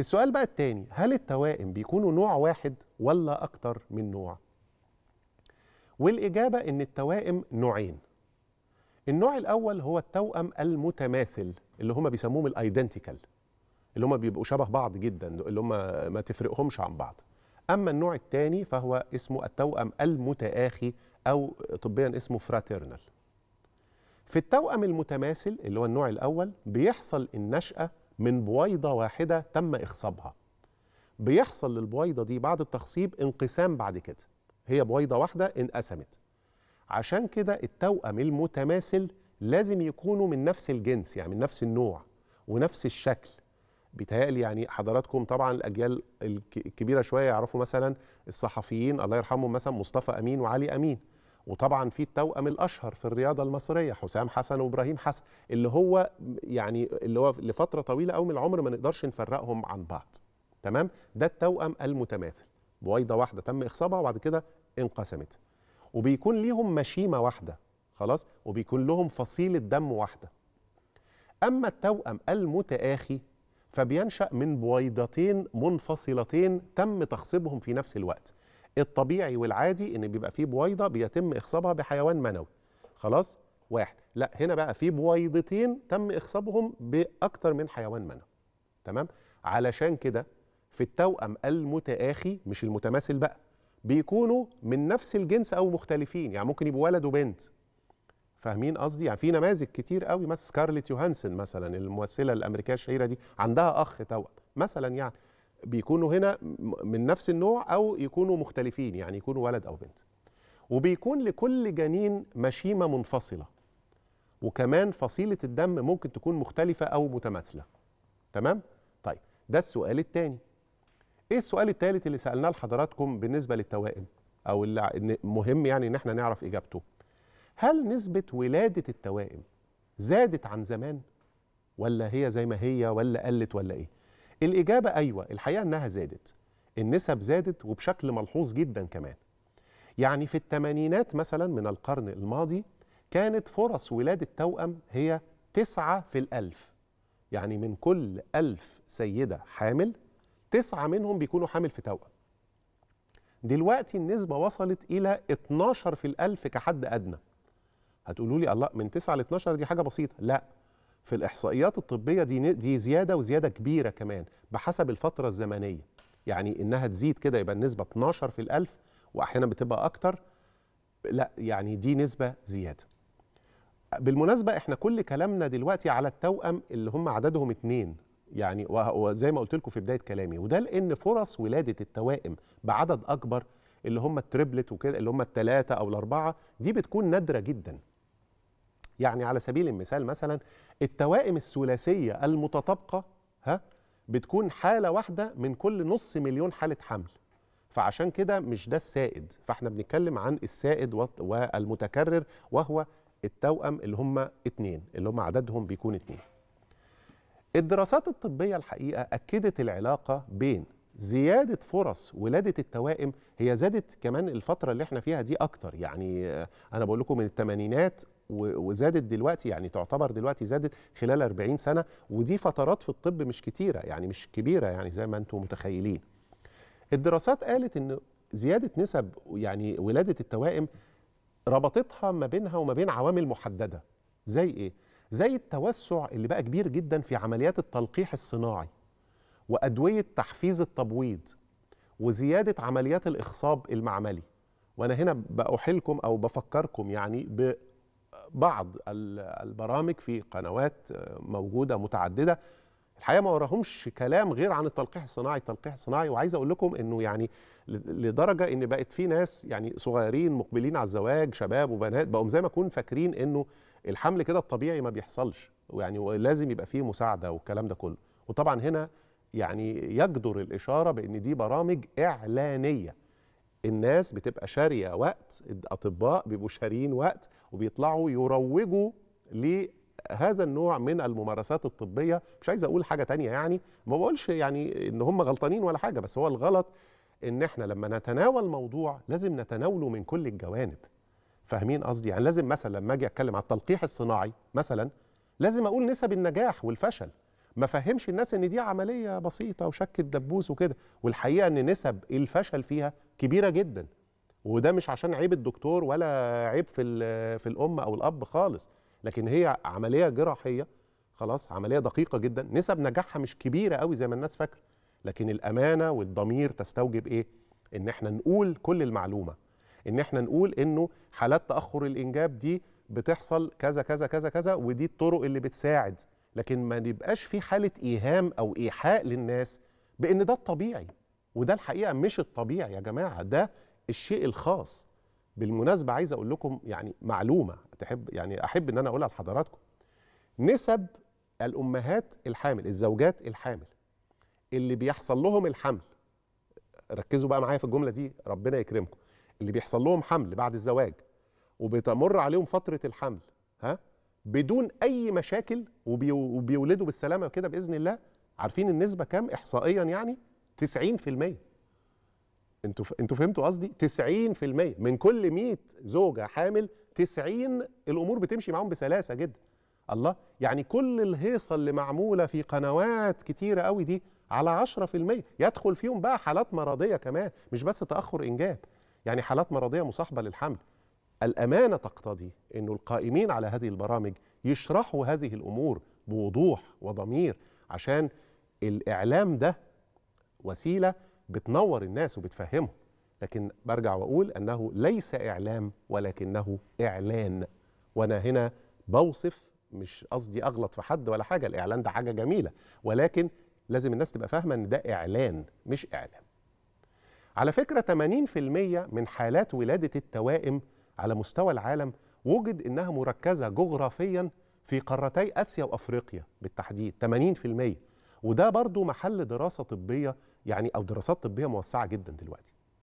السؤال بقى التاني هل التوائم بيكونوا نوع واحد ولا أكتر من نوع؟ والإجابة إن التوائم نوعين النوع الأول هو التوأم المتماثل اللي هم بيسموهم الايدنتيكال اللي هم بيبقوا شبه بعض جدا اللي هم ما تفرقهمش عن بعض أما النوع الثاني فهو اسمه التوأم المتآخي أو طبيا اسمه فراتيرنال في التوأم المتماثل اللي هو النوع الأول بيحصل النشأة من بويضة واحدة تم إخصابها بيحصل للبويضة دي بعد التخصيب انقسام بعد كده هي بويضة واحدة انقسمت عشان كده التوأم المتماثل لازم يكونوا من نفس الجنس يعني من نفس النوع ونفس الشكل بيتهيألي يعني حضراتكم طبعا الأجيال الكبيرة شوية يعرفوا مثلا الصحفيين الله يرحمهم مثلا مصطفى أمين وعلي أمين وطبعا في التوأم الاشهر في الرياضه المصريه حسام حسن وابراهيم حسن اللي هو يعني اللي هو لفتره طويله قوي من العمر ما نقدرش نفرقهم عن بعض تمام ده التوأم المتماثل بويضه واحده تم اخصابها وبعد كده انقسمت وبيكون ليهم مشيمه واحده خلاص وبيكون لهم فصيله دم واحده اما التوأم المتآخي فبينشأ من بويضتين منفصلتين تم تخصيبهم في نفس الوقت الطبيعي والعادي ان بيبقى فيه بويضه بيتم اخصابها بحيوان منوي خلاص واحد لا هنا بقى فيه بويضتين تم اخصابهم باكتر من حيوان منوي تمام علشان كده في التوأم المتآخي مش المتماثل بقى بيكونوا من نفس الجنس او مختلفين يعني ممكن يبقوا ولد وبنت فاهمين قصدي يعني في نماذج كتير قوي مثلا سكارليت يوهانسن مثلا الممثله الامريكيه الشهيره دي عندها اخ توأم مثلا يعني بيكونوا هنا من نفس النوع او يكونوا مختلفين يعني يكونوا ولد او بنت وبيكون لكل جنين مشيمه منفصله وكمان فصيله الدم ممكن تكون مختلفه او متماثله تمام طيب ده السؤال الثاني ايه السؤال الثالث اللي سالناه لحضراتكم بالنسبه للتوائم او اللي مهم يعني ان احنا نعرف اجابته هل نسبه ولاده التوائم زادت عن زمان ولا هي زي ما هي ولا قلت ولا ايه الإجابة أيوة الحقيقة أنها زادت النسب زادت وبشكل ملحوظ جدا كمان يعني في الثمانينات مثلا من القرن الماضي كانت فرص ولادة توأم هي تسعة في الألف يعني من كل ألف سيدة حامل تسعة منهم بيكونوا حامل في توأم دلوقتي النسبة وصلت إلى 12 في الألف كحد أدنى هتقولوا لي الله من 9 ل 12 دي حاجة بسيطة لا في الإحصائيات الطبية دي, دي زيادة وزيادة كبيرة كمان بحسب الفترة الزمنية يعني إنها تزيد كده يبقى النسبة 12 في الألف وأحيانا بتبقى أكتر لا يعني دي نسبة زيادة بالمناسبة إحنا كل كلامنا دلوقتي على التوأم اللي هم عددهم اتنين يعني وزي ما قلت لكم في بداية كلامي وده لأن فرص ولادة التوائم بعدد أكبر اللي هم التريبلت وكده اللي هم الثلاثة أو الأربعة دي بتكون نادرة جداً يعني على سبيل المثال مثلا التوائم الثلاثيه المتطابقه ها بتكون حاله واحده من كل نص مليون حاله حمل فعشان كده مش ده السائد فاحنا بنتكلم عن السائد والمتكرر وهو التوأم اللي هم اتنين اللي هم عددهم بيكون اتنين الدراسات الطبية الحقيقة أكدت العلاقة بين زيادة فرص ولادة التوائم هي زادت كمان الفترة اللي احنا فيها دي أكتر يعني آه، أنا بقول لكم من الثمانينات وزادت دلوقتي يعني تعتبر دلوقتي زادت خلال 40 سنه ودي فترات في الطب مش كتيره يعني مش كبيره يعني زي ما انتم متخيلين. الدراسات قالت ان زياده نسب يعني ولاده التوائم ربطتها ما بينها وما بين عوامل محدده زي ايه؟ زي التوسع اللي بقى كبير جدا في عمليات التلقيح الصناعي وادويه تحفيز التبويض وزياده عمليات الاخصاب المعملي وانا هنا باحيلكم او بفكركم يعني بعض البرامج في قنوات موجوده متعدده الحقيقه ما وراهمش كلام غير عن التلقيح الصناعي التلقيح الصناعي وعايز اقول لكم انه يعني لدرجه ان بقت في ناس يعني صغيرين مقبلين على الزواج شباب وبنات بقوا زي ما يكون فاكرين انه الحمل كده الطبيعي ما بيحصلش ويعني لازم يبقى فيه مساعده والكلام ده كله وطبعا هنا يعني يجدر الاشاره بان دي برامج اعلانيه الناس بتبقى شاريه وقت الاطباء بيبقوا شاريين وقت وبيطلعوا يروجوا لهذا النوع من الممارسات الطبيه مش عايز اقول حاجه تانية يعني ما بقولش يعني ان هم غلطانين ولا حاجه بس هو الغلط ان احنا لما نتناول موضوع لازم نتناوله من كل الجوانب فاهمين قصدي يعني لازم مثلا لما اجي اتكلم على التلقيح الصناعي مثلا لازم اقول نسب النجاح والفشل ما فهمش الناس ان دي عمليه بسيطه وشك الدبوس وكده والحقيقه ان نسب الفشل فيها كبيره جدا وده مش عشان عيب الدكتور ولا عيب في في الام او الاب خالص لكن هي عمليه جراحيه خلاص عمليه دقيقه جدا نسب نجاحها مش كبيره قوي زي ما الناس فاكره لكن الامانه والضمير تستوجب ايه ان احنا نقول كل المعلومه ان احنا نقول انه حالات تاخر الانجاب دي بتحصل كذا كذا كذا كذا ودي الطرق اللي بتساعد لكن ما نبقاش في حاله ايهام او ايحاء للناس بان ده الطبيعي وده الحقيقه مش الطبيعي يا جماعه ده الشيء الخاص بالمناسبه عايز اقول لكم يعني معلومه تحب يعني احب ان انا اقولها لحضراتكم نسب الامهات الحامل الزوجات الحامل اللي بيحصل لهم الحمل ركزوا بقى معايا في الجمله دي ربنا يكرمكم اللي بيحصل لهم حمل بعد الزواج وبتمر عليهم فتره الحمل ها بدون اي مشاكل وبيولدوا بالسلامه كده باذن الله عارفين النسبه كام احصائيا يعني 90% انتوا انتوا فهمتوا قصدي 90% من كل 100 زوجه حامل 90 الامور بتمشي معاهم بسلاسه جدا الله يعني كل الهيصه اللي معموله في قنوات كتيره قوي دي على 10% يدخل فيهم بقى حالات مرضيه كمان مش بس تاخر انجاب يعني حالات مرضيه مصاحبه للحمل الأمانة تقتضي أن القائمين على هذه البرامج يشرحوا هذه الأمور بوضوح وضمير عشان الإعلام ده وسيلة بتنور الناس وبتفهمهم لكن برجع وأقول أنه ليس إعلام ولكنه إعلان وأنا هنا بوصف مش قصدي أغلط في حد ولا حاجة الإعلان ده حاجة جميلة ولكن لازم الناس تبقى فاهمة أن ده إعلان مش إعلام على فكرة 80% من حالات ولادة التوائم على مستوى العالم وجد انها مركزه جغرافيا في قارتي اسيا وافريقيا بالتحديد 80% وده برضو محل دراسه طبيه يعني او دراسات طبيه موسعه جدا دلوقتي